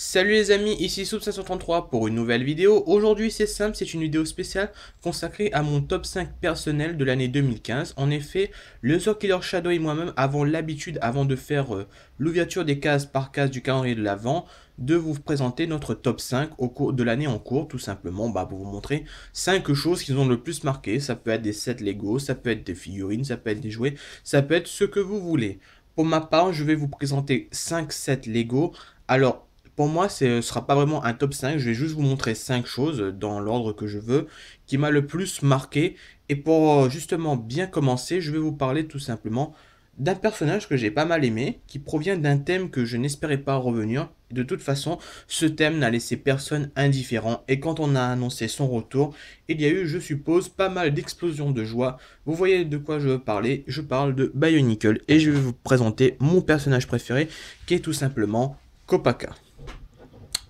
Salut les amis, ici Soup533 pour une nouvelle vidéo. Aujourd'hui c'est simple, c'est une vidéo spéciale consacrée à mon top 5 personnel de l'année 2015. En effet, le Zor Killer Shadow et moi-même avons l'habitude, avant de faire euh, l'ouverture des cases par case du calendrier de l'Avent, de vous présenter notre top 5 au cours de l'année en cours, tout simplement bah, pour vous montrer 5 choses qui ont le plus marqué. Ça peut être des sets Lego, ça peut être des figurines, ça peut être des jouets, ça peut être ce que vous voulez. Pour ma part, je vais vous présenter 5 sets Lego. Alors, pour moi, ce ne sera pas vraiment un top 5, je vais juste vous montrer 5 choses dans l'ordre que je veux qui m'a le plus marqué. Et pour euh, justement bien commencer, je vais vous parler tout simplement d'un personnage que j'ai pas mal aimé, qui provient d'un thème que je n'espérais pas revenir. De toute façon, ce thème n'a laissé personne indifférent, et quand on a annoncé son retour, il y a eu, je suppose, pas mal d'explosions de joie. Vous voyez de quoi je veux parler, je parle de Bionicle, et je vais vous présenter mon personnage préféré, qui est tout simplement Kopaka.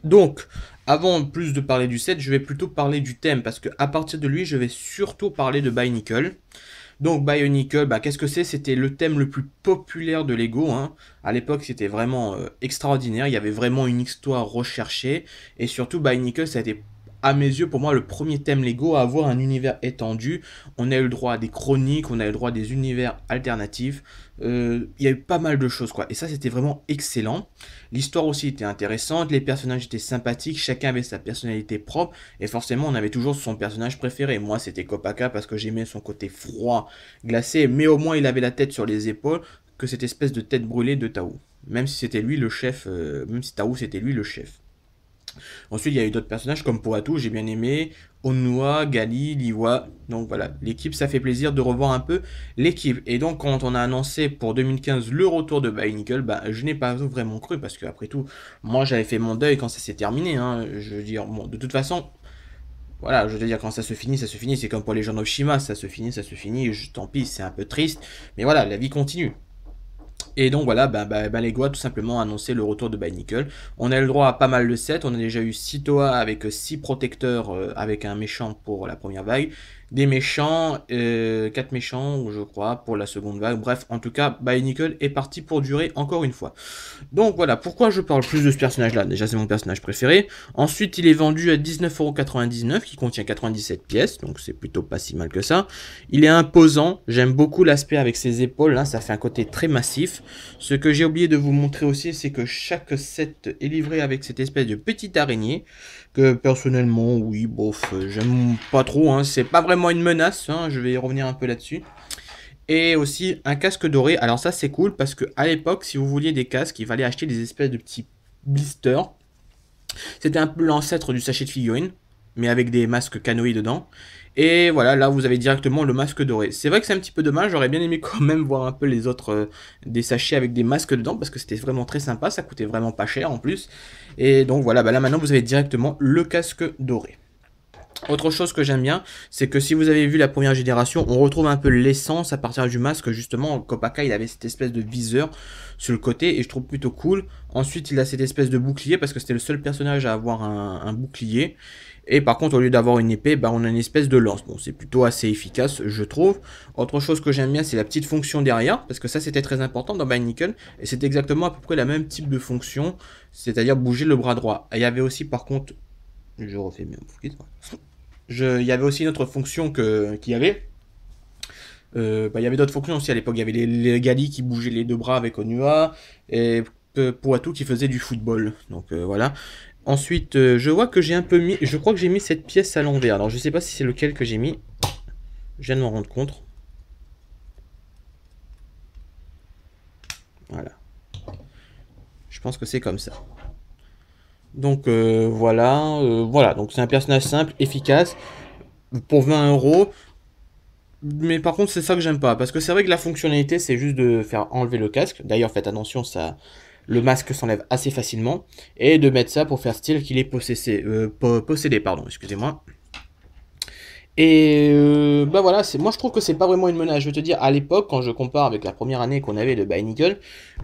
Donc, avant plus de parler du set, je vais plutôt parler du thème, parce qu'à partir de lui, je vais surtout parler de Bionicle. Donc Bionicle, bah, qu'est-ce que c'est C'était le thème le plus populaire de Lego. Hein. À l'époque, c'était vraiment euh, extraordinaire. Il y avait vraiment une histoire recherchée. Et surtout, Bionicle, ça a été à mes yeux, pour moi, le premier thème Lego à avoir un univers étendu. On a eu le droit à des chroniques, on a eu le droit à des univers alternatifs. Euh, il y a eu pas mal de choses, quoi. Et ça, c'était vraiment excellent. L'histoire aussi était intéressante, les personnages étaient sympathiques, chacun avait sa personnalité propre. Et forcément, on avait toujours son personnage préféré. Moi, c'était Kopaka parce que j'aimais son côté froid, glacé, mais au moins, il avait la tête sur les épaules que cette espèce de tête brûlée de Tao. Même si c'était lui le chef, euh, même si Tao c'était lui le chef. Ensuite, il y a eu d'autres personnages comme Poatou, j'ai bien aimé, Onua, Gali, Liwa. Donc voilà, l'équipe, ça fait plaisir de revoir un peu l'équipe. Et donc, quand on a annoncé pour 2015 le retour de Bainickel, bah, je n'ai pas vraiment cru parce que, après tout, moi j'avais fait mon deuil quand ça s'est terminé. Hein. Je veux dire, bon, de toute façon, voilà, je veux dire, quand ça se finit, ça se finit. C'est comme pour les gens d'Oshima, ça se finit, ça se finit. tant pis, c'est un peu triste. Mais voilà, la vie continue. Et donc voilà, bah, bah, bah les tout simplement annoncé le retour de By On a le droit à pas mal de sets, on a déjà eu 6 Toa avec 6 protecteurs euh, avec un méchant pour la première vague, des méchants, 4 euh, méchants, je crois, pour la seconde vague. Bref, en tout cas, By est parti pour durer encore une fois. Donc voilà, pourquoi je parle plus de ce personnage-là Déjà, c'est mon personnage préféré. Ensuite, il est vendu à 19,99€, qui contient 97 pièces, donc c'est plutôt pas si mal que ça. Il est imposant, j'aime beaucoup l'aspect avec ses épaules, là, hein, ça fait un côté très massif. Ce que j'ai oublié de vous montrer aussi, c'est que chaque set est livré avec cette espèce de petite araignée, que personnellement, oui, bof, j'aime pas trop, hein, c'est pas vraiment une menace, hein, je vais y revenir un peu là-dessus. Et aussi un casque doré, alors ça c'est cool parce que à l'époque si vous vouliez des casques, il fallait acheter des espèces de petits blisters. C'était un peu l'ancêtre du sachet de figurines, mais avec des masques canoïs dedans. Et voilà, là vous avez directement le masque doré. C'est vrai que c'est un petit peu dommage, j'aurais bien aimé quand même voir un peu les autres euh, des sachets avec des masques dedans, parce que c'était vraiment très sympa, ça coûtait vraiment pas cher en plus. Et donc voilà, bah là maintenant vous avez directement le casque doré. Autre chose que j'aime bien, c'est que si vous avez vu la première génération, on retrouve un peu l'essence à partir du masque. Justement, Kopaka, il avait cette espèce de viseur sur le côté et je trouve plutôt cool. Ensuite, il a cette espèce de bouclier parce que c'était le seul personnage à avoir un, bouclier. Et par contre, au lieu d'avoir une épée, bah, on a une espèce de lance. Bon, c'est plutôt assez efficace, je trouve. Autre chose que j'aime bien, c'est la petite fonction derrière, parce que ça, c'était très important dans Bind Et c'est exactement à peu près la même type de fonction, c'est-à-dire bouger le bras droit. Et il y avait aussi, par contre, je refais bien boucliers il y avait aussi une autre fonction qu'il y avait. Euh, bah, il y avait d'autres fonctions aussi à l'époque. Il y avait les, galis qui bougeaient les deux bras avec Onua et Poitou qui faisait du football. Donc euh, voilà. Ensuite, euh, je vois que j'ai un peu mis. Je crois que j'ai mis cette pièce à l'envers. Alors je sais pas si c'est lequel que j'ai mis. Je viens de m'en rendre compte. Voilà. Je pense que c'est comme ça. Donc euh, voilà, euh, voilà. Donc c'est un personnage simple, efficace pour 20 euros. Mais par contre, c'est ça que j'aime pas parce que c'est vrai que la fonctionnalité, c'est juste de faire enlever le casque. D'ailleurs, faites attention, ça, le masque s'enlève assez facilement et de mettre ça pour faire style qu'il est possédé, euh, possédé pardon, excusez-moi. Et euh, bah voilà, c'est moi je trouve que c'est pas vraiment une menace. Je veux te dire, à l'époque, quand je compare avec la première année qu'on avait de By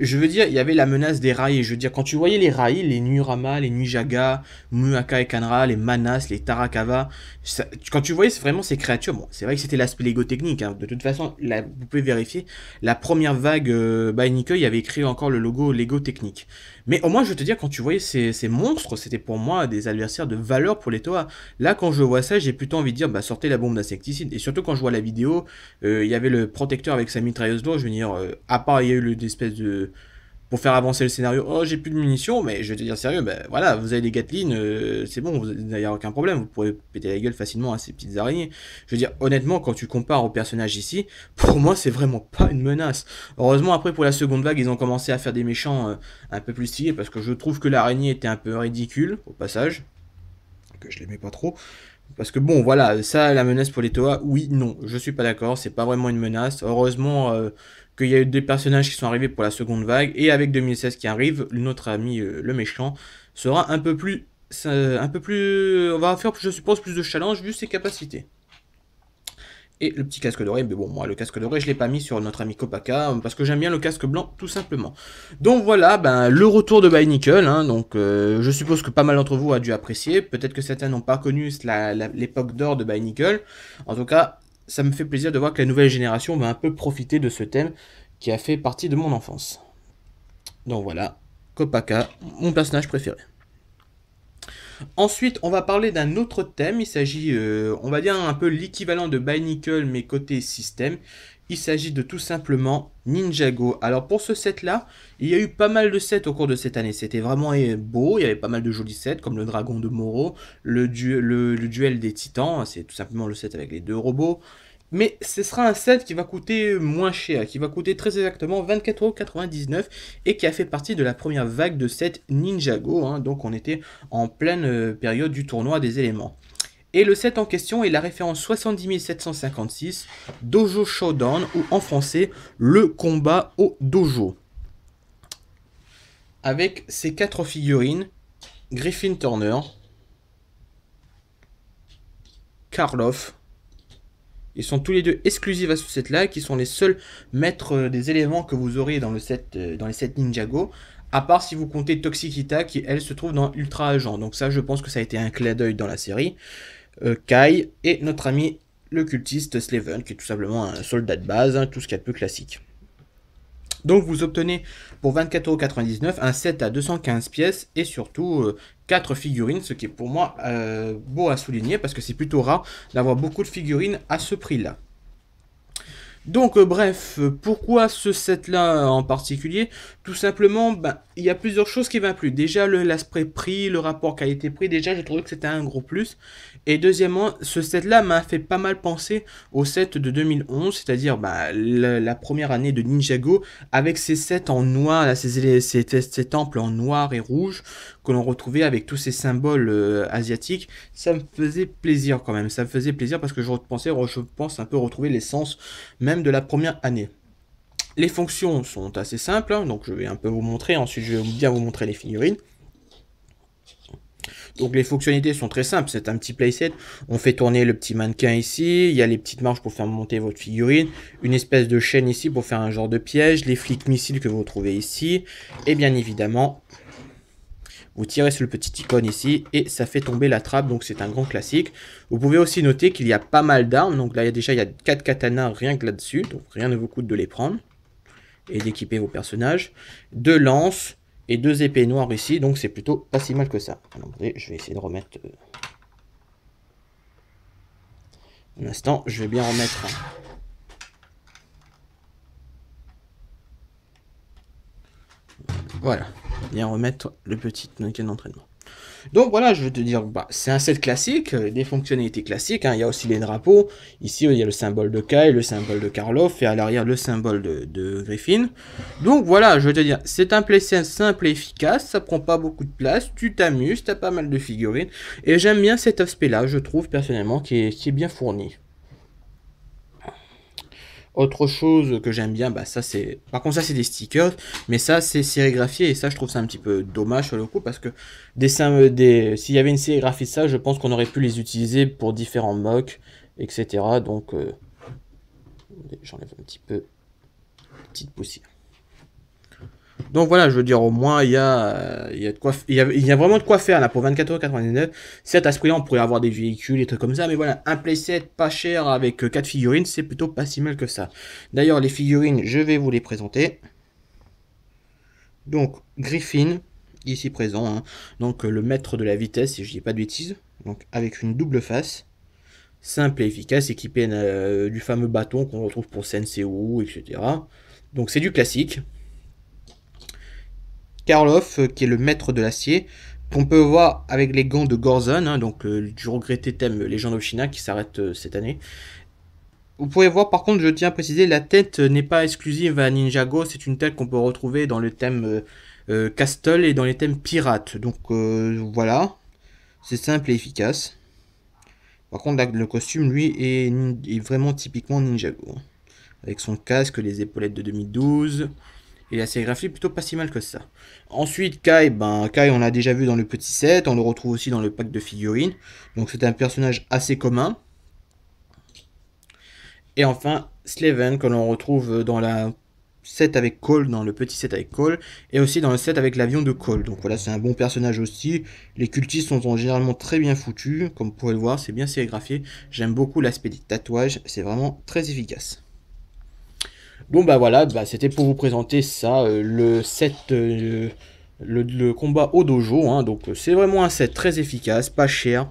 je veux dire, il y avait la menace des rails. Je veux dire, quand tu voyais les rails, les Nurama, les Nijaga, Muaka et Kanra, les Manas, les Tarakava, quand tu voyais vraiment ces créatures, bon, c'est vrai que c'était l'aspect Lego technique. Hein. De toute façon, là, vous pouvez vérifier, la première vague euh, il y avait créé encore le logo Lego technique. Mais au moins, je veux te dire, quand tu voyais ces, ces monstres, c'était pour moi des adversaires de valeur pour les Toa. Là, quand je vois ça, j'ai plutôt envie de dire, bah, sortez la bombe d'insecticide. Et surtout, quand je vois la vidéo, euh, il y avait le protecteur avec sa mitrailleuse d'eau, je veux dire, euh, à part il y a eu l'espèce de pour faire avancer le scénario. Oh, j'ai plus de munitions, mais je vais te dire sérieux, ben voilà, vous avez des Gatling, euh, c'est bon, vous n'avez aucun problème, vous pourrez péter la gueule facilement à ces petites araignées. Je veux dire, honnêtement, quand tu compares au personnage ici, pour moi, c'est vraiment pas une menace. Heureusement, après, pour la seconde vague, ils ont commencé à faire des méchants euh, un peu plus stylés, parce que je trouve que l'araignée était un peu ridicule, au passage, que je l'aimais pas trop. Parce que bon, voilà, ça, la menace pour les Toa, oui, non, je suis pas d'accord, c'est pas vraiment une menace. Heureusement, euh, qu'il y a eu des personnages qui sont arrivés pour la seconde vague, et avec 2016 qui arrive, notre ami euh, le méchant sera un peu plus... Euh, un peu plus... On va faire, je suppose, plus de challenge vu ses capacités. Et le petit casque doré, mais bon, moi, le casque doré, je l'ai pas mis sur notre ami Kopaka, euh, parce que j'aime bien le casque blanc, tout simplement. Donc voilà, ben, le retour de By hein, donc je suppose que pas mal d'entre vous a dû apprécier, peut-être que certains n'ont pas connu l'époque d'or de By en tout cas, ça me fait plaisir de voir que la nouvelle génération va un peu profiter de ce thème qui a fait partie de mon enfance. Donc voilà, Kopaka, mon personnage préféré. Ensuite, on va parler d'un autre thème. Il s'agit, euh, on va dire, un peu l'équivalent de Bionicle, mais côté système, il s'agit de tout simplement Ninjago. Alors pour ce set là, il y a eu pas mal de sets au cours de cette année. C'était vraiment eh, beau, il y avait pas mal de jolis sets comme le dragon de Moro, le, duel des titans, c'est tout simplement le set avec les deux robots. Mais ce sera un set qui va coûter moins cher, qui va coûter très exactement 24,99€ et qui a fait partie de la première vague de sets Ninjago. Hein. donc on était en pleine euh, période du tournoi des éléments. Et le set en question est la référence 70756, Dojo Showdown, ou en français, le combat au dojo. Avec ces quatre figurines, Griffin Turner, Karloff, ils sont tous les deux exclusifs à ce set-là, qui sont les seuls maîtres euh, des éléments que vous aurez dans, le set, euh, dans les sets Ninjago, à part si vous comptez Toxicita qui elle se trouve dans Ultra Agent. Donc ça, je pense que ça a été un clé d'œil dans la série. Euh, Kai et notre ami le cultiste Sleven, qui est tout simplement un soldat de base, hein, tout ce qu'il y a de plus classique. Donc vous obtenez pour 24,99€ un set à 215 pièces et surtout euh, quatre 4 figurines, ce qui est pour moi euh, beau à souligner parce que c'est plutôt rare d'avoir beaucoup de figurines à ce prix-là. Donc euh, bref, euh, pourquoi ce set là en particulier Tout simplement, ben, il y a plusieurs choses qui m'incluent. Déjà l'aspect prix, le rapport qualité-prix, déjà j'ai trouvé que c'était un gros plus. Et deuxièmement, ce set là m'a fait pas mal penser au set de 2011, c'est-à-dire ben, la, première année de Ninjago, avec ses sets en noir, là, ses, ses temples en noir et rouge, que l'on retrouvait avec tous ces symboles euh, asiatiques, ça me faisait plaisir quand même. Ça me faisait plaisir parce que je pensais, je pense un peu retrouver l'essence même de la première année. Les fonctions sont assez simples, hein, donc je vais un peu vous montrer, ensuite je vais bien vous montrer les figurines. Donc les fonctionnalités sont très simples, c'est un petit playset, on fait tourner le petit mannequin ici, il y a les petites marches pour faire monter votre figurine, une espèce de chaîne ici pour faire un genre de piège, les flics missiles que vous retrouvez ici, et bien évidemment vous tirez sur le petit icône ici et ça fait tomber la trappe, donc c'est un grand classique. Vous pouvez aussi noter qu'il y a pas mal d'armes, donc là il y a déjà il y a 4 katanas rien que là-dessus, donc rien ne vous coûte de les prendre et d'équiper vos personnages. Deux lances et deux épées noires ici, donc c'est plutôt pas si mal que ça. je vais essayer de remettre... Euh, un instant, je vais bien remettre... Hein. Voilà. Viens remettre le petit token d'entraînement. Donc voilà, je vais te dire, bah, c'est un set classique, euh, des fonctionnalités classiques. Hein. Il y a aussi les drapeaux. Ici, il y a le symbole de Kai, le symbole de Karloff et à l'arrière le symbole de, de, Griffin. Donc voilà, je vais te dire, c'est un playset simple et efficace. Ça prend pas beaucoup de place. Tu t'amuses, t'as pas mal de figurines. Et j'aime bien cet aspect-là, je trouve personnellement, qui est bien fourni. Autre chose que j'aime bien, bah ça c'est. Par contre, ça c'est des stickers, mais ça c'est sérigraphié et ça je trouve ça un petit peu dommage sur le coup parce que des euh, des s'il y avait une sérigraphie de ça, je pense qu'on aurait pu les utiliser pour différents mocs, etc. Donc euh, j'enlève un petit peu petite poussière. Donc voilà, je veux dire, au moins, il y a, euh, y, a quoi, y, vraiment de quoi faire là pour 24,99€. Certes, à ce prix-là, on pourrait avoir des véhicules, et trucs comme ça, mais voilà, un playset pas cher avec 4 euh, figurines, c'est plutôt pas si mal que ça. D'ailleurs, les figurines, je vais vous les présenter. Donc, Griffin, ici présent, hein. donc euh, le maître de la vitesse, si je dis pas de bêtises, donc avec une double face, simple et efficace, équipé du fameux bâton qu'on retrouve pour ou etc. Donc c'est du classique, Karloff, euh, qui est le maître de l'acier, qu'on peut voir avec les gants de Gorzon, hein, donc euh, du regretté thème euh, Légende of China qui s'arrête cette année. Vous pouvez voir par contre, je tiens à préciser, la tête n'est pas exclusive à Ninjago, c'est une tête qu'on peut retrouver dans le thème Castle et dans les thèmes pirates. Donc voilà, c'est simple et efficace. Par contre, le costume, lui, est vraiment typiquement Ninjago. Hein. Avec son casque, les épaulettes de 2012, il la assez plutôt pas si mal que ça. Ensuite, Kai, ben, Kai on l'a déjà vu dans le petit set, on le retrouve aussi dans le pack de figurines. Donc c'est un personnage assez commun. Et enfin, Sleven, que l'on retrouve dans la set avec Cole, dans le petit set avec Cole, et aussi dans le set avec l'avion de Cole. Donc voilà, c'est un bon personnage aussi. Les cultistes sont généralement très bien foutus, comme vous pouvez le voir, c'est bien sérigraphié. J'aime beaucoup l'aspect des tatouages, c'est vraiment très efficace. Donc bah voilà, bah, c'était pour vous présenter ça, euh, le set, euh, le, combat au dojo. Hein. donc euh, c'est vraiment un set très efficace, pas cher.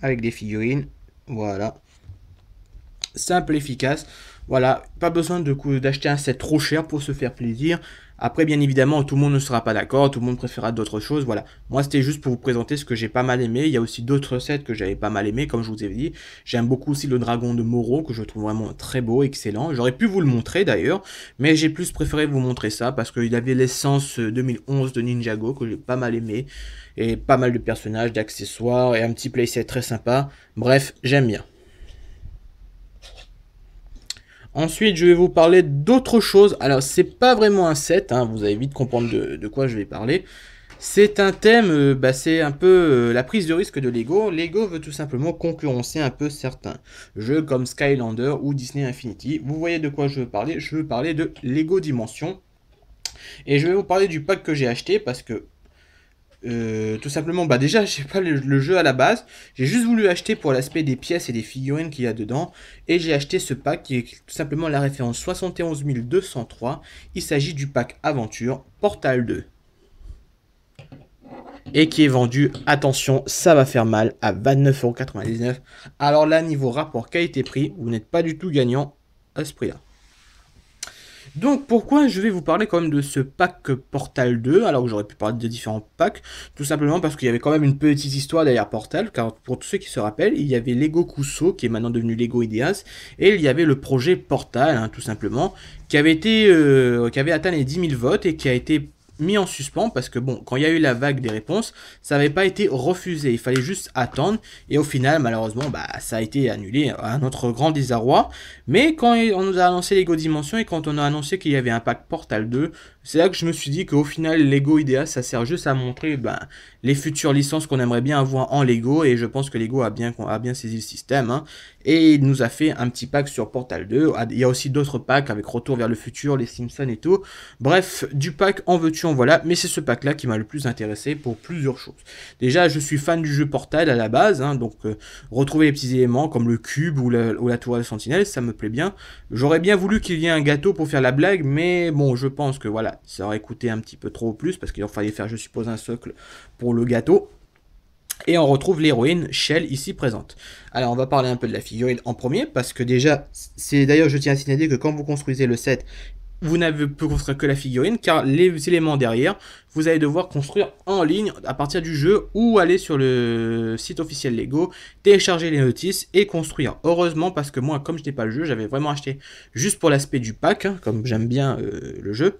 Avec des figurines, voilà. Simple, efficace. Voilà, pas besoin d'acheter un set trop cher pour se faire plaisir. Après, bien évidemment, tout le monde ne sera pas d'accord, tout le monde préférera d'autres choses, voilà. Moi, c'était juste pour vous présenter ce que j'ai pas mal aimé. Il y a aussi d'autres sets que j'avais pas mal aimé, comme je vous ai dit. J'aime beaucoup aussi le dragon de Moro, que je trouve vraiment très beau, excellent. J'aurais pu vous le montrer d'ailleurs, mais j'ai plus préféré vous montrer ça, parce qu'il avait l'essence 2011 euh, de Ninjago, que j'ai pas mal aimé, et pas mal de personnages, d'accessoires, et un petit playset très sympa. Bref, j'aime bien. Ensuite, je vais vous parler d'autre chose. Alors, c'est pas vraiment un set, hein, vous allez vite comprendre de, quoi je vais parler. C'est un thème, euh, bah, c'est un peu euh, la prise de risque de Lego. Lego veut tout simplement concurrencer un peu certains jeux comme Skylander ou Disney Infinity. Vous voyez de quoi je veux parler Je veux parler de Lego Dimension. Et je vais vous parler du pack que j'ai acheté parce que euh, tout simplement, bah déjà, j'ai pas le, jeu à la base. J'ai juste voulu acheter pour l'aspect des pièces et des figurines qu'il y a dedans. Et j'ai acheté ce pack qui est tout simplement la référence 71203. Il s'agit du pack Aventure Portal 2. Et qui est vendu, attention, ça va faire mal, à 29,99€. Alors là, niveau rapport qualité-prix, vous n'êtes pas du tout gagnant à ce prix-là. Donc pourquoi je vais vous parler quand même de ce pack Portal 2, alors que j'aurais pu parler de différents packs, tout simplement parce qu'il y avait quand même une petite histoire derrière Portal, car pour tous ceux qui se rappellent, il y avait Lego Cousseau qui est maintenant devenu Lego Ideas, et il y avait le projet Portal, hein, tout simplement, qui avait été, euh, qui avait atteint les 10 000 votes et qui a été mis en suspens parce que bon, quand il y a eu la vague des réponses, ça n'avait pas été refusé. Il fallait juste attendre et au final, malheureusement, bah, ça a été annulé à notre grand désarroi. Mais quand on nous a annoncé les dimension Dimensions et quand on a annoncé qu'il y avait un pack Portal 2, c'est là que je me suis dit qu'au final, Lego Idea, ça sert juste à montrer ben, les futures licences qu'on aimerait bien avoir en Lego. Et je pense que Lego a bien, a bien saisi le système. Hein. et il nous a fait un petit pack sur Portal 2. Ah, il y a aussi d'autres packs avec Retour vers le futur, les Simpsons et tout. Bref, du pack en veux-tu en voilà. Mais c'est ce pack-là qui m'a le plus intéressé pour plusieurs choses. Déjà, je suis fan du jeu Portal à la base. Hein, donc, euh, retrouver les petits éléments comme le cube ou la, ou la sentinelle, ça me plaît bien. J'aurais bien voulu qu'il y ait un gâteau pour faire la blague. Mais bon, je pense que voilà ça aurait coûté un petit peu trop plus parce qu'il aurait fallu faire, je suppose, un socle pour le gâteau. Et on retrouve l'héroïne Shell ici présente. Alors on va parler un peu de la figurine en premier parce que déjà, c'est d'ailleurs je tiens à signaler que quand vous construisez le set, vous n'avez pu construire que la figurine car les éléments derrière, vous allez devoir construire en ligne à partir du jeu ou aller sur le site officiel Lego, télécharger les notices et construire. Heureusement parce que moi comme je n'ai pas le jeu, j'avais vraiment acheté juste pour l'aspect du pack, hein, comme j'aime bien euh, le jeu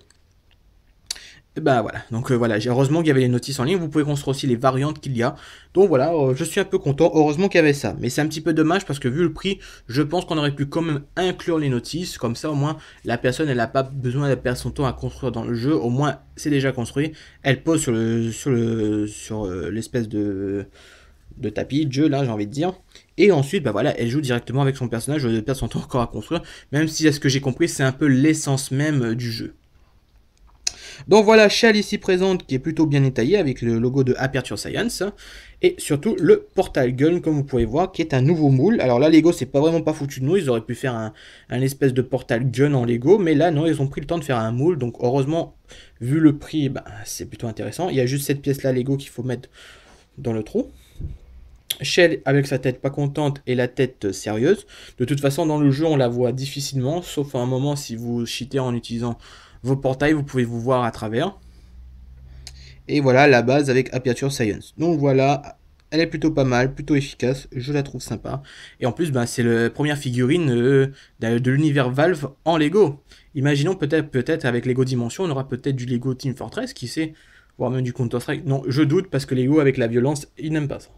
ben voilà, donc euh, voilà, heureusement qu'il y avait les notices en ligne, vous pouvez construire aussi les variantes qu'il y a. Donc voilà, euh, je suis un peu content, heureusement qu'il y avait ça. Mais c'est un petit peu dommage parce que vu le prix, je pense qu'on aurait pu quand même inclure les notices, comme ça au moins la personne elle n'a pas besoin de perdre son temps à construire dans le jeu, au moins c'est déjà construit, elle pose sur le sur le sur euh, l'espèce de de tapis, de jeu là j'ai envie de dire. Et ensuite, bah voilà, elle joue directement avec son personnage, elle perd son temps encore à construire, même si à ce que j'ai compris c'est un peu l'essence même du jeu. Donc voilà, Shell ici présente qui est plutôt bien étayée avec le logo de Aperture Science. Et surtout le Portal Gun, comme vous pouvez voir, qui est un nouveau moule. Alors là, Lego, c'est pas vraiment pas foutu de nous. Ils auraient pu faire un, espèce de Portal Gun en Lego. Mais là, non, ils ont pris le temps de faire un moule. Donc heureusement, vu le prix, ben, c'est plutôt intéressant. Il y a juste cette pièce-là Lego qu'il faut mettre dans le trou. Shell avec sa tête pas contente et la tête sérieuse. De toute façon, dans le jeu, on la voit difficilement, sauf à un moment si vous cheatez en utilisant vos portails, vous pouvez vous voir à travers. Et voilà la base avec Aperture Science. Donc voilà, elle est plutôt pas mal, plutôt efficace, je la trouve sympa. Et en plus, ben, c'est la première figurine euh, de l'univers Valve en Lego. Imaginons peut-être peut-être avec Lego Dimension, on aura peut-être du Lego Team Fortress, qui sait, voire même du Counter-Strike. Non, je doute parce que Lego avec la violence, il n'aime pas ça.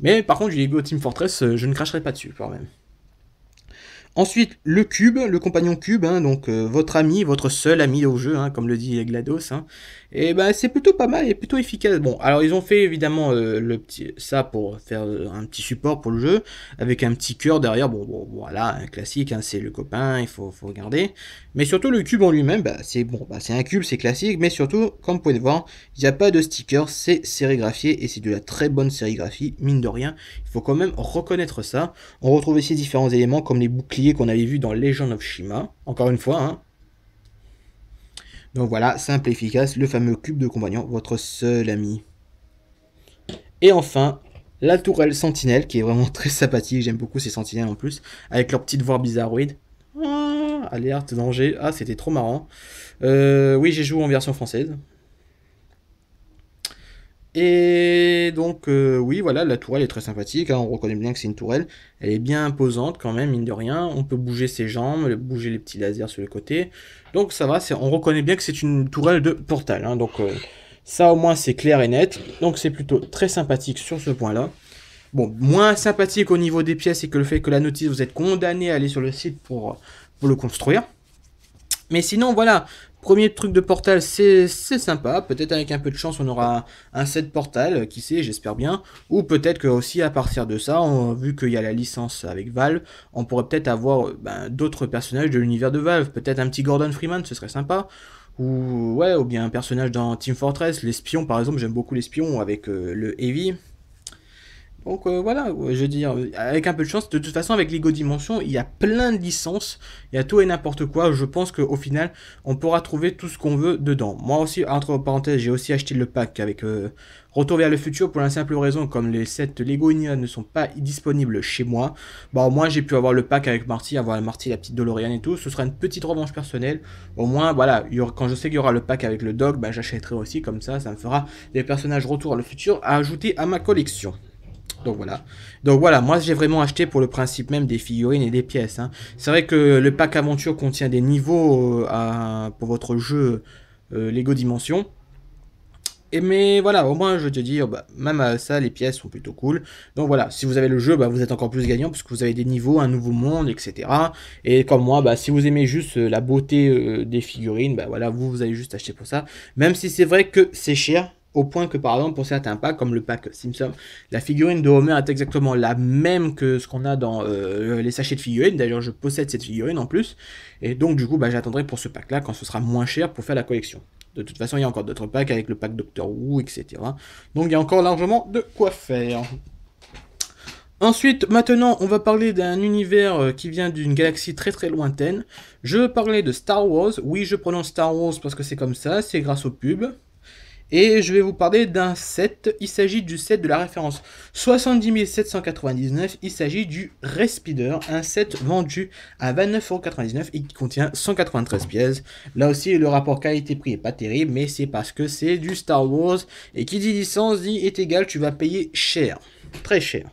Mais par contre, du Lego Team Fortress, euh, je ne cracherai pas dessus quand même. Ensuite, le cube, le compagnon cube, hein, donc euh, votre ami, votre seul ami au jeu, hein, comme le dit GLaDOS. et hein. eh ben c'est plutôt pas mal et plutôt efficace. Bon, alors ils ont fait évidemment euh, le petit, ça pour faire euh, un petit support pour le jeu, avec un petit cœur derrière. Bon, voilà, un classique, c'est le copain, il faut, regarder. Mais surtout le cube en lui-même, bah, c'est bon, bah, c'est un cube, c'est classique, mais surtout, comme vous pouvez le voir, il n'y a pas de sticker, c'est sérigraphié et c'est de la très bonne sérigraphie, mine de rien. Il faut quand même reconnaître ça. On retrouve ici différents éléments comme les boucliers qu'on avait vu dans Legend of Shima, encore une fois. Hein. Donc voilà, simple et efficace, le fameux cube de compagnon, votre seul ami. Et enfin, la tourelle sentinelle, qui est vraiment très sympathique, j'aime beaucoup ces sentinelles en plus, avec leur petite voix bizarroïde. Ah, alerte, danger, ah c'était trop marrant. Euh, oui, j'ai joué en version française, et donc, euh, oui, voilà, la tourelle est très sympathique. Hein, on reconnaît bien que c'est une tourelle. Elle est bien imposante quand même, mine de rien. On peut bouger ses jambes, bouger les petits lasers sur le côté. Donc, ça va. On reconnaît bien que c'est une tourelle de portal. Hein. donc, euh, ça au moins, c'est clair et net. Donc, c'est plutôt très sympathique sur ce point-là. Bon, moins sympathique au niveau des pièces, et que le fait que la notice, vous êtes condamné à aller sur le site pour le construire. Mais sinon, voilà, Premier truc de Portal, c'est sympa. Peut-être avec un peu de chance, on aura un set Portal, euh, qui sait, j'espère bien. Ou peut-être que aussi à partir de ça, vu qu'il y a la licence avec Valve, on pourrait peut-être avoir euh, ben, d'autres personnages de l'univers de Valve. Peut-être un petit Gordon Freeman, ce serait sympa. Ou ouais, ou bien un personnage dans Team Fortress, l'espion par exemple. J'aime beaucoup l'espion avec euh, le Heavy. Donc euh, voilà, je veux dire, avec un peu de chance, de toute façon, avec LEGO Dimension, il y a plein de licences, il y a tout et n'importe quoi. Je pense qu'au final, on pourra trouver tout ce qu'on veut dedans. Moi aussi, entre parenthèses, j'ai aussi acheté le pack avec euh, Retour vers le futur pour la simple raison, comme les 7 Lego ne sont pas disponibles chez moi, bah au moins j'ai pu avoir le pack avec Marty, avoir Marty, la petite DeLorean et tout. Ce sera une petite revanche personnelle. Au moins, voilà, quand je sais qu'il y aura le pack avec le dog, bah j'achèterai aussi, comme ça, ça me fera des personnages Retour vers le futur à ajouter à ma collection. Donc voilà. Donc voilà, moi j'ai vraiment acheté pour le principe même des figurines et des pièces. Hein. C'est vrai que le pack aventure contient des niveaux euh, pour votre jeu euh, Lego Dimension. Et mais voilà, au moins je te dis, oh, bah, même à ça, les pièces sont plutôt cool. Donc voilà, si vous avez le jeu, bah, vous êtes encore plus gagnant puisque vous avez des niveaux, un nouveau monde, etc. Et comme moi, bah, si vous aimez juste euh, la beauté des figurines, bah voilà, vous, vous allez juste acheter pour ça. Même si c'est vrai que c'est cher, au point que, par exemple, pour certains packs, comme le pack Simpson, la figurine de Homer est exactement la même que ce qu'on a dans euh, les sachets de figurines. D'ailleurs, je possède cette figurine en plus. Et donc, du coup, bah, j'attendrai pour ce pack-là quand ce sera moins cher pour faire la collection. De toute façon, il y a encore d'autres packs avec le pack Doctor Who, etc. Donc, il y a encore largement de quoi faire. Ensuite, maintenant, on va parler d'un univers euh, qui vient d'une galaxie très très lointaine. Je parlais de Star Wars. Oui, je prononce Star Wars parce que c'est comme ça, c'est grâce aux pubs. Et je vais vous parler d'un set. Il s'agit du set de la référence 70799. Il s'agit du Respider, un set vendu à 29,99€ et qui contient 193 pièces. Là aussi, le rapport qualité-prix n'est pas terrible, mais c'est parce que c'est du Star Wars. Et qui dit licence dit est égal, tu vas payer cher. Très cher.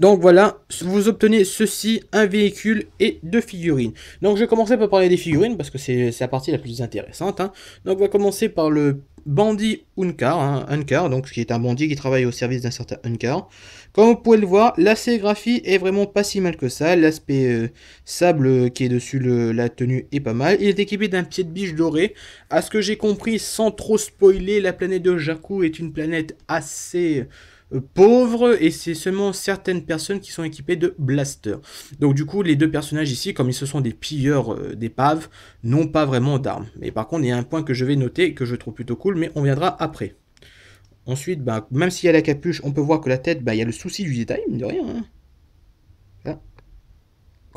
Donc voilà, vous obtenez ceci, un véhicule et deux figurines. Donc je vais commencer par parler des figurines parce que c'est la partie la plus intéressante. Hein. Donc on va commencer par le bandit hein, Uncar, donc qui est un bandit qui travaille au service d'un certain Uncar. Comme vous pouvez le voir, la scénographie est vraiment pas si mal que ça. L'aspect euh, sable qui est dessus la tenue est pas mal. Il est équipé d'un pied de biche doré. À ce que j'ai compris, sans trop spoiler, la planète de Jakku est une planète assez euh, pauvre et c'est seulement certaines personnes qui sont équipées de blasters. Donc du coup, les deux personnages ici, comme ils se sont des pilleurs euh, d'épaves, n'ont pas vraiment d'armes. Mais par contre, il y a un point que je vais noter que je trouve plutôt cool, mais on viendra après. Ensuite, bah, même s'il y a la capuche, on peut voir que la tête, bah, il y a le souci du détail, de rien. Hein. Là.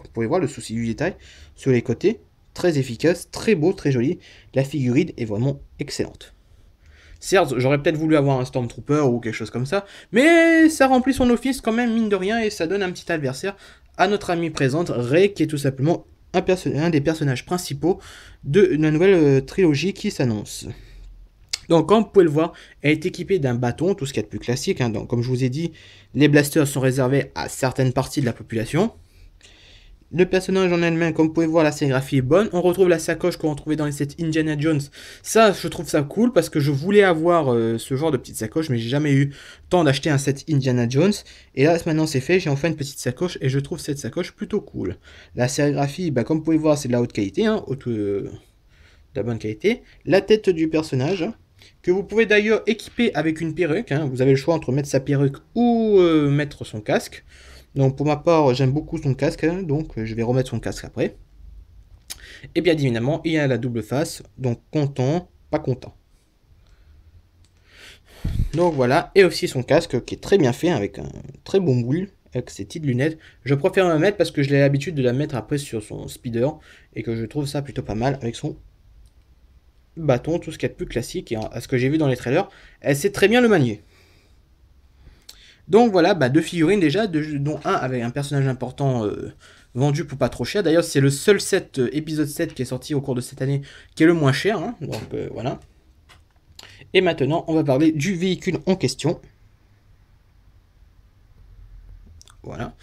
Vous pouvez voir le souci du détail sur les côtés. Très efficace, très beau, très joli. La figurine est vraiment excellente. Certes, j'aurais peut-être voulu avoir un Stormtrooper ou quelque chose comme ça, mais ça remplit son office quand même, mine de rien, et ça donne un petit adversaire à notre amie présente, Rey, qui est tout simplement un, des personnages principaux de la nouvelle euh, trilogie qui s'annonce. Donc, comme vous pouvez le voir, elle est équipée d'un bâton, tout ce qu'il y a de plus classique. Hein. donc, comme je vous ai dit, les blasters sont réservés à certaines parties de la population. Le personnage en elle-même, comme vous pouvez voir, la scénographie est bonne. On retrouve la sacoche qu'on retrouvait dans les sets Indiana Jones. Ça, je trouve ça cool parce que je voulais avoir euh, ce genre de petite sacoche, mais j'ai jamais eu temps d'acheter un set Indiana Jones. Et là, maintenant, c'est fait. J'ai enfin une petite sacoche et je trouve cette sacoche plutôt cool. La scénographie, bah, comme vous pouvez voir, c'est de la haute qualité, hein, euh, la bonne qualité. La tête du personnage, que vous pouvez d'ailleurs équiper avec une perruque. Hein. Vous avez le choix entre mettre sa perruque ou euh, mettre son casque. Donc pour ma part, j'aime beaucoup son casque, hein, donc euh, je vais remettre son casque après. Et bien évidemment, il y a la double face, donc content, pas content. Donc voilà, et aussi son casque qui est très bien fait, avec un très bon moule avec ses petites lunettes. Je préfère la mettre parce que je l'ai l'habitude de la mettre après sur son speeder, et que je trouve ça plutôt pas mal avec son bâton, tout ce qu'il y a de plus classique, et à ce que j'ai vu dans les trailers, elle sait très bien le manier. Donc voilà, bah, deux figurines déjà, dont un avec un personnage important euh, vendu pour pas trop cher. D'ailleurs, c'est le seul set, euh, épisode 7 qui est sorti au cours de cette année, qui est le moins cher. Hein. donc euh, voilà. Et maintenant, on va parler du véhicule en question. Voilà.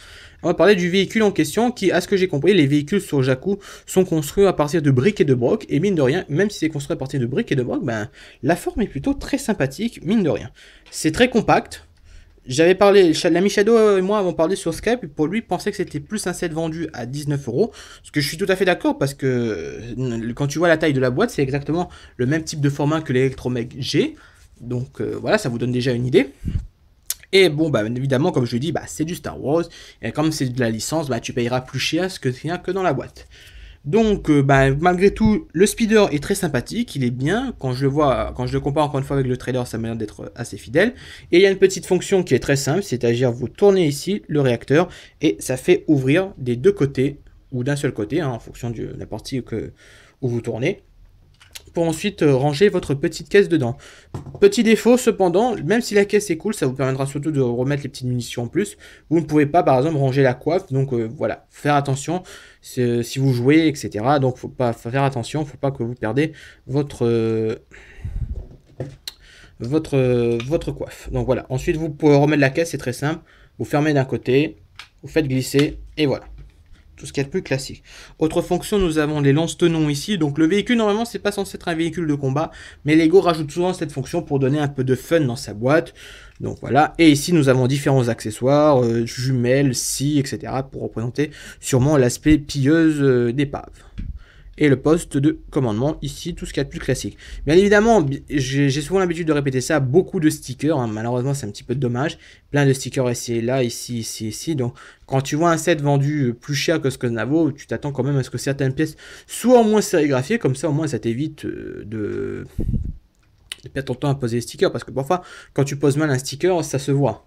On va parler du véhicule en question qui, à ce que j'ai compris, les véhicules sur Jakku sont construits à partir de briques et de brocs. Et mine de rien, même si c'est construit à partir de briques et de brocs, ben, la forme est plutôt très sympathique, mine de rien. C'est très compact, j'avais parlé, l'ami Shadow et moi avons parlé sur Skype, pour lui, penser pensait que c'était plus un set vendu à 19 euros. Ce que je suis tout à fait d'accord, parce que quand tu vois la taille de la boîte, c'est exactement le même type de format que l'Electromeg G. Donc euh, voilà, ça vous donne déjà une idée. Et bon, bah, évidemment, comme je dis, bah, c'est du Star Wars. Et comme c'est de la licence, bah, tu payeras plus cher ce que rien que dans la boîte. Donc, euh, bah, malgré tout, le speeder est très sympathique, il est bien. Quand je le vois, quand je le compare encore une fois avec le trailer, ça m'a l'air d'être assez fidèle. Et il y a une petite fonction qui est très simple, c'est-à-dire vous tournez ici le réacteur et ça fait ouvrir des deux côtés ou d'un seul côté, hein, en fonction de la partie où vous tournez pour ensuite euh, ranger votre petite caisse dedans. Petit défaut cependant, même si la caisse est cool, ça vous permettra surtout de remettre les petites munitions en plus. Vous ne pouvez pas par exemple ranger la coiffe, donc euh, voilà, faire attention si vous jouez, etc. Donc faut pas faire attention, faut pas que vous perdez votre votre votre coiffe. Donc voilà. Ensuite vous pouvez remettre la caisse, c'est très simple. Vous fermez d'un côté, vous faites glisser et voilà tout ce qui est a plus classique. Autre fonction, nous avons les lance-tenons ici. Donc le véhicule, normalement, c'est pas censé être un véhicule de combat, mais Lego rajoute souvent cette fonction pour donner un peu de fun dans sa boîte. Donc voilà. Et ici, nous avons différents accessoires, euh, jumelles, scie, etc. pour représenter sûrement l'aspect pilleuse euh, d'épave et le poste de commandement ici, tout ce qu'il y a de plus classique. Bien évidemment, j'ai souvent l'habitude de répéter ça, beaucoup de stickers, hein. malheureusement c'est un petit peu dommage, plein de stickers ici et là, ici, ici, ici, donc quand tu vois un set vendu plus cher que ce que Navo, tu t'attends quand même à ce que certaines pièces soient au moins sérigraphiées, comme ça au moins ça t'évite euh, de... perdre ton temps à poser les stickers, parce que parfois quand tu poses mal un sticker, ça se voit,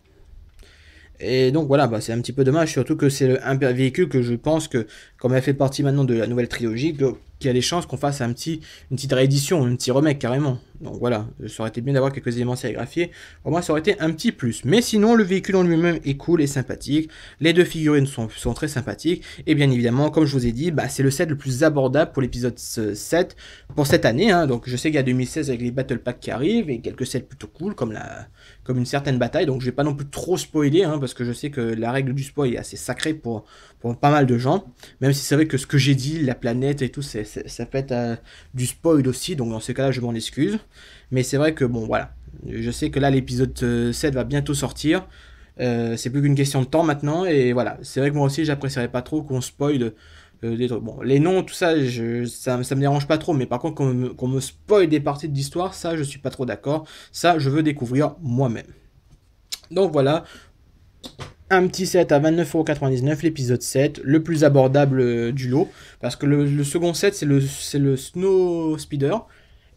et donc voilà, bah, c'est un petit peu dommage, surtout que c'est un véhicule que je pense que comme elle fait partie maintenant de la nouvelle trilogie, qu'il y a des chances qu'on fasse un petit, une petite réédition, un petit remake carrément. Donc voilà, ça aurait été bien d'avoir quelques éléments sérigraphiés. Au moi, ça aurait été un petit plus. Mais sinon, le véhicule en lui-même est cool et sympathique. Les deux figurines sont, sont, très sympathiques. Et bien évidemment, comme je vous ai dit, bah, c'est le set le plus abordable pour l'épisode 7 pour cette année. Hein. Donc je sais qu'il y a 2016 avec les Battle Packs qui arrivent et quelques sets plutôt cool comme, la, comme une certaine bataille. Donc je vais pas non plus trop spoiler hein, parce que je sais que la règle du spoil est assez sacrée pour, pour pas mal de gens. Mais même si c'est vrai que ce que j'ai dit, la planète et tout, ça peut être euh, du spoil aussi, donc dans ce cas-là, je m'en excuse. Mais c'est vrai que bon, voilà. Je sais que là, l'épisode 7 euh, va bientôt sortir. Euh, c'est plus qu'une question de temps maintenant, et voilà. C'est vrai que moi aussi, j'apprécierais pas trop qu'on spoil des trucs. Bon, les noms, tout ça, ça, me dérange pas trop, mais par contre, qu'on me, me spoil des parties de l'histoire, ça, je suis pas trop d'accord. Ça, je veux découvrir moi-même. Donc voilà un petit set à 29,99€ l'épisode 7, le plus abordable euh, du lot, parce que le, second set c'est le, le Snow Speeder,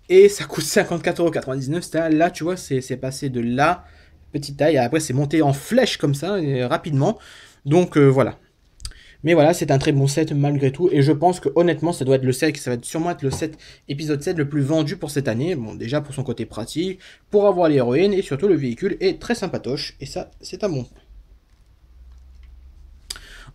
et ça coûte 54,99€, là tu vois c'est passé de la petite taille, après c'est monté en flèche comme ça, rapidement, donc euh, voilà. Mais voilà, c'est un très bon set malgré tout, et je pense que honnêtement ça doit être le set, ça va être sûrement être le set, épisode 7 le plus vendu pour cette année, bon déjà pour son côté pratique, pour avoir l'héroïne, et surtout le véhicule est très sympatoche, et ça c'est un bon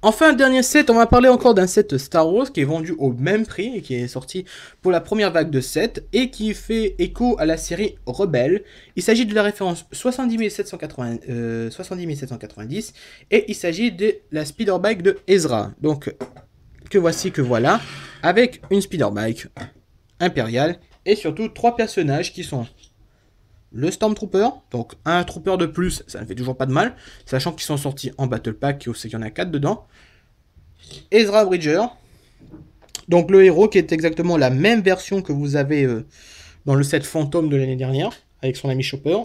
Enfin, dernier set, on va parler encore d'un set Star Wars qui est vendu au même prix et qui est sorti pour la première vague de sets et qui fait écho à la série Rebelle. Il s'agit de la référence 70 euh, et il s'agit de la speeder bike de Ezra. Donc, que voici, que voilà, avec une speeder bike impériale et surtout trois personnages qui sont le Stormtrooper, donc un Trooper de plus, ça ne fait toujours pas de mal, sachant qu'ils sont sortis en Battle Pack, il y en a 4 dedans. Ezra Bridger, donc le héros qui est exactement la même version que vous avez euh, dans le set fantôme de l'année dernière, avec son ami Chopper.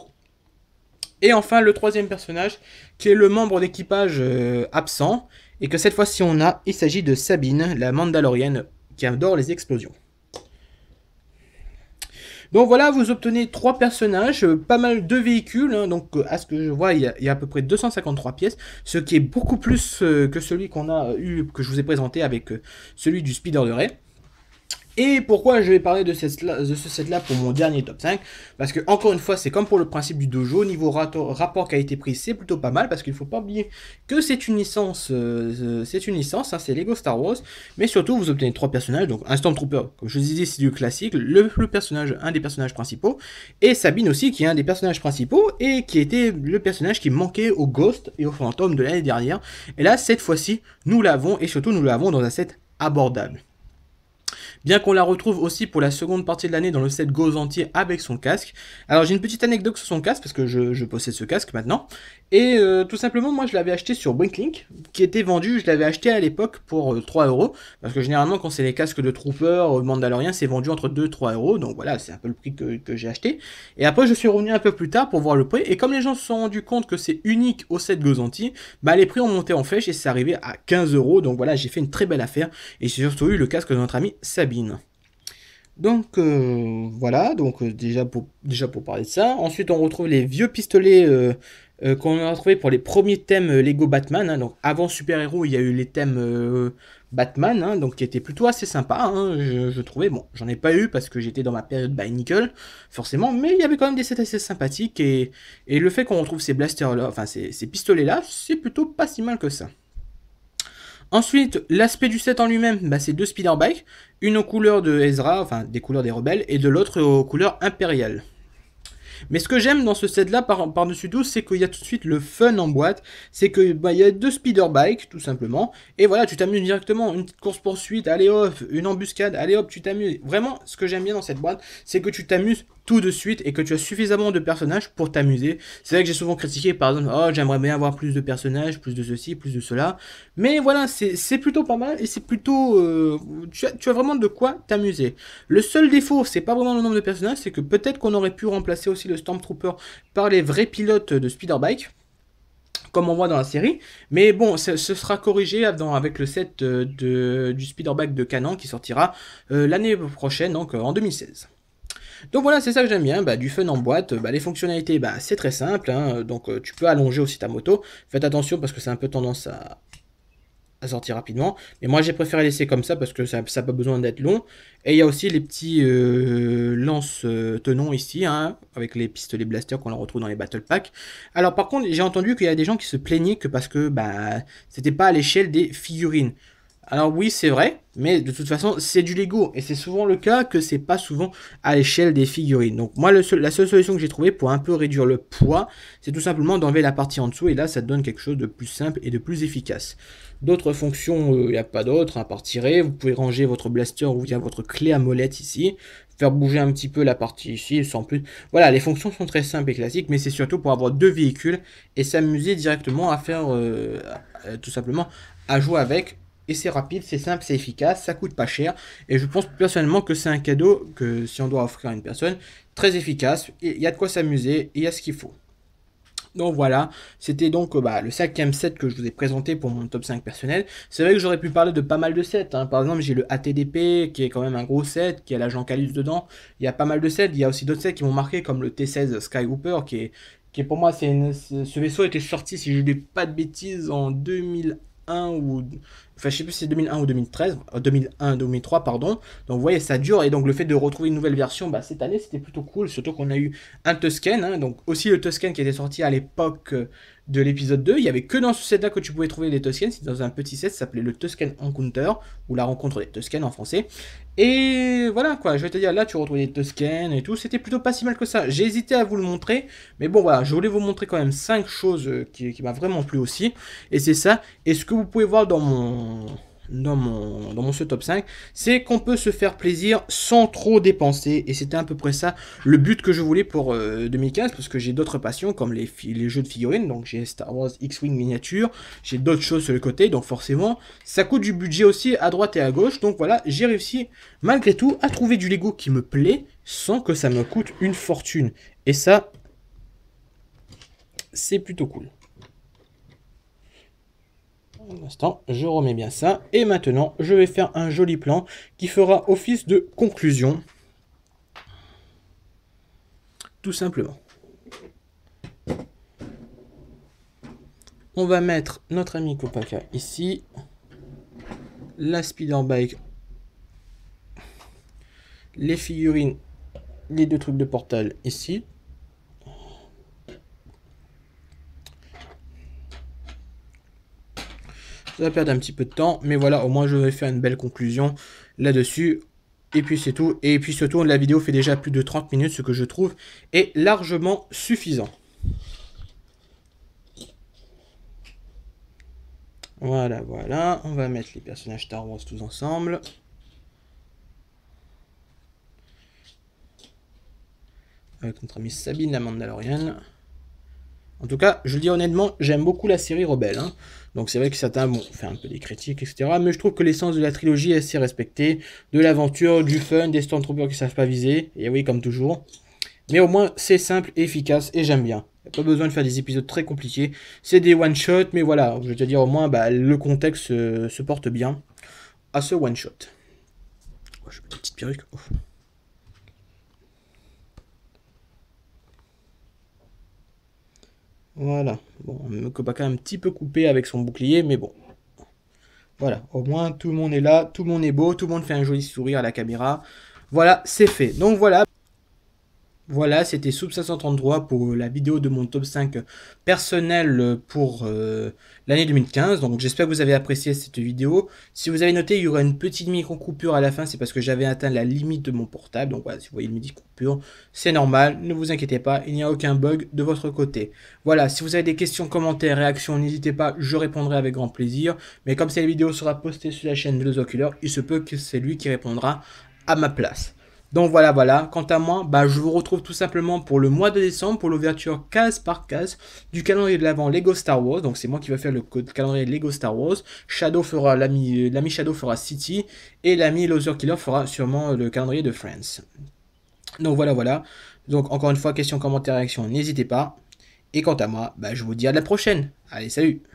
Et enfin le troisième personnage, qui est le membre d'équipage euh, absent, et que cette fois-ci on a, il s'agit de Sabine, la Mandalorienne, qui adore les explosions. Donc voilà, vous obtenez trois personnages, euh, pas mal de véhicules. Hein. donc euh, à ce que je vois, il y, a, à peu près 253 pièces, ce qui est beaucoup plus euh, que celui qu'on a eu, que je vous ai présenté avec celui du Speeder de Ray. Et pourquoi je vais parler de, ce set-là pour mon dernier top 5 Parce que, encore une fois, c'est comme pour le principe du dojo, niveau rapport qui été pris, c'est plutôt pas mal, parce qu'il ne faut pas oublier que c'est une licence, euh, euh, c'est une licence, hein, c'est Lego Star Wars, mais surtout, vous obtenez trois personnages, donc un Stormtrooper, comme je vous disais, c'est du classique, le, personnage, un des personnages principaux, et Sabine aussi, qui est un des personnages principaux, et qui était le personnage qui manquait au Ghost et au fantômes de l'année dernière. Et là, cette fois-ci, nous l'avons, et surtout, nous l'avons dans un set abordable bien qu'on la retrouve aussi pour la seconde partie de l'année dans le set Gozantier avec son casque. Alors j'ai une petite anecdote sur son casque, parce que je, possède ce casque maintenant, et euh, tout simplement moi je l'avais acheté sur Brinklink, qui était vendu, je l'avais acheté à l'époque pour 3€ euh, 3 euros, parce que généralement quand c'est les casques de Trooper, Mandalorian, c'est vendu entre 2 et 3 euros, donc voilà, c'est un peu le prix que, j'ai acheté. Et après je suis revenu un peu plus tard pour voir le prix, et comme les gens se sont rendus compte que c'est unique au set Gozanti bah les prix ont monté en flèche et c'est arrivé à 15 euros, donc voilà, j'ai fait une très belle affaire, et j'ai surtout eu le casque de notre ami donc euh, voilà, donc euh, déjà, pour, déjà pour parler de ça. Ensuite, on retrouve les vieux pistolets euh, qu'on a retrouvés pour les premiers thèmes Lego Batman. Hein. donc avant Super Héros, il y a eu les thèmes Batman, hein, donc qui étaient plutôt assez sympas, hein. je, trouvais. Bon, j'en ai pas eu parce que j'étais dans ma période by Nickel, forcément, mais il y avait quand même des sets assez sympathiques et, et le fait qu'on retrouve ces blasters là, enfin ces pistolets là, c'est plutôt pas si mal que ça. Ensuite, l'aspect du set en lui-même, bah, c'est deux speeder bikes, une aux couleurs de Ezra, enfin des couleurs des rebelles, et de l'autre aux couleurs impériales. Mais ce que j'aime dans ce set là par-dessus tout, c'est qu'il y a tout de suite le fun en boîte. C'est que bah, y a deux speeder bikes tout simplement. Et voilà, tu t'amuses directement. Une petite course poursuite, allez hop, une embuscade, allez hop, tu t'amuses. Vraiment, ce que j'aime bien dans cette boîte, c'est que tu t'amuses tout de suite et que tu as suffisamment de personnages pour t'amuser. C'est vrai que j'ai souvent critiqué, par exemple, oh, j'aimerais bien avoir plus de personnages, plus de ceci, plus de cela. Mais voilà, c'est plutôt pas mal et c'est plutôt. Euh, tu, as, vraiment de quoi t'amuser. Le seul défaut, c'est pas vraiment le nombre de personnages, c'est que peut-être qu'on aurait pu remplacer aussi le Stormtrooper par les vrais pilotes de Spider-Bike comme on voit dans la série. Mais bon, ce, sera corrigé avec le set euh, de, du Spider-Bike de Canon qui sortira euh, l'année prochaine, donc en 2016. Donc voilà, c'est ça que j'aime bien, bah, du fun en boîte, bah, les fonctionnalités, bah, c'est très simple, hein, euh, donc euh, tu peux allonger aussi ta moto, faites attention parce que c'est un peu tendance à, sortir rapidement, mais moi j'ai préféré laisser comme ça parce que ça n'a pas besoin d'être long, et il y a aussi les petits euh, lance-tenons ici, hein, avec les pistolets blasters qu'on retrouve dans les battle packs. Alors par contre, j'ai entendu qu'il y a des gens qui se plaignaient que parce que bah, c'était pas à l'échelle des figurines, alors oui, c'est vrai, mais de toute façon, c'est du Lego. Et c'est souvent le cas que c'est pas souvent à l'échelle des figurines. Donc moi, la seule solution que j'ai trouvée pour un peu réduire le poids, c'est tout simplement d'enlever la partie en dessous. Et là, ça donne quelque chose de plus simple et de plus efficace. D'autres fonctions, il euh, y n'y a pas d'autres hein, à part tirer. Vous pouvez ranger votre blaster ou bien votre clé à molette ici. Faire bouger un petit peu la partie ici, sans plus. Voilà, les fonctions sont très simples et classiques, mais c'est surtout pour avoir deux véhicules et s'amuser directement à faire, euh, tout simplement, à jouer avec et c'est rapide, c'est simple, c'est efficace, ça coûte pas cher. Et je pense personnellement que c'est un cadeau que si on doit offrir à une personne, très efficace. Il y a de quoi s'amuser, il y a ce qu'il faut. Donc voilà, c'était donc euh, bah, le cinquième set que je vous ai présenté pour mon top 5 personnel. C'est vrai que j'aurais pu parler de pas mal de sets. Hein. Par exemple, j'ai le ATDP qui est quand même un gros set, qui a l'agent Calus dedans. Il y a pas mal de sets. Il y a aussi d'autres sets qui m'ont marqué, comme le T16 Skyhooper qui est, qui est pour moi, c'est ce vaisseau était sorti, si je ne dis pas de bêtises, en 2001 ou enfin je sais plus si c'est 2001 ou 2013 2001 2003 pardon donc vous voyez ça dure et donc le fait de retrouver une nouvelle version bah, cette année c'était plutôt cool surtout qu'on a eu un Tusken hein. donc aussi le Tusken qui était sorti à l'époque euh, de l'épisode 2. Il y avait que dans ce set-là que tu pouvais trouver les Tusken, c'est dans un petit set, qui s'appelait le Tuscan Encounter, ou la rencontre des Tusken en français. Et voilà quoi, je vais te dire, là tu retrouvais les Tusken et tout. C'était plutôt pas si mal que ça. J'ai hésité à vous le montrer, mais bon voilà, je voulais vous montrer quand même 5 choses euh, qui, qui m'a vraiment plu aussi. Et c'est ça. Et ce que vous pouvez voir dans mon dans mon, dans mon ce top 5, c'est qu'on peut se faire plaisir sans trop dépenser. Et c'était à peu près ça le but que je voulais pour 2015, euh, parce que j'ai d'autres passions comme les, les jeux de figurines, donc j'ai Star Wars X-Wing miniature, j'ai d'autres choses sur le côté, donc forcément, ça coûte du budget aussi à droite et à gauche. Donc voilà, j'ai réussi malgré tout à trouver du Lego qui me plaît sans que ça me coûte une fortune. Et ça, c'est plutôt cool. Pour je remets bien ça. Et maintenant, je vais faire un joli plan qui fera office de conclusion. Tout simplement. On va mettre notre ami Kopaka ici. La speeder bike. Les figurines, les deux trucs de portal ici. Ça va perdre un petit peu de temps, mais voilà, au moins je vais faire une belle conclusion là-dessus. Et puis c'est tout. Et puis ce tour de la vidéo fait déjà plus de 30 minutes, ce que je trouve est largement suffisant. Voilà, voilà. On va mettre les personnages Star Wars tous ensemble. Avec notre amie Sabine la En tout cas, je le dis honnêtement, j'aime beaucoup la série Rebelle. Hein. Donc c'est vrai que certains vont faire un peu des critiques, etc. Mais je trouve que l'essence de la trilogie est assez respectée. De l'aventure, du fun, des Stormtroopers qui savent pas viser. Et oui, comme toujours. Mais au moins, c'est simple et efficace et j'aime bien. a pas besoin de faire des épisodes très compliqués. C'est des one-shot, mais voilà, je veux te dire, au moins, bah, le contexte se porte bien à ce one-shot. je une petite perruque. Voilà. Bon, même un petit peu coupé avec son bouclier, mais bon. Voilà, au moins tout le monde est là, tout le monde est beau, tout le monde fait un joli sourire à la caméra. Voilà, c'est fait. Donc voilà. Voilà, c'était soup 533 pour euh, la vidéo de mon top 5 euh, personnel euh, pour l'année 2015. Donc j'espère que vous avez apprécié cette vidéo. Si vous avez noté, il y aura une petite micro-coupure à la fin, c'est parce que j'avais atteint la limite de mon portable. Donc voilà, si vous voyez une micro-coupure, c'est normal, ne vous inquiétez pas, il n'y a aucun bug de votre côté. Voilà, si vous avez des questions, commentaires, réactions, n'hésitez pas, je répondrai avec grand plaisir. Mais comme cette vidéo sera postée sur la chaîne de oculeurs il se peut que c'est lui qui répondra à ma place. Donc voilà, voilà. Quant à moi, bah, je vous retrouve tout simplement pour le mois de décembre pour l'ouverture case par case du calendrier de l'avant Lego Star Wars. Donc c'est moi qui vais faire le calendrier Lego Star Wars. Shadow fera euh, l'ami Shadow fera City et l'ami Loser Killer fera sûrement le calendrier de Friends. Donc voilà, voilà. Donc encore une fois, questions, commentaires, réactions, n'hésitez pas. Et quant à moi, bah, je vous dis à la prochaine. Allez, salut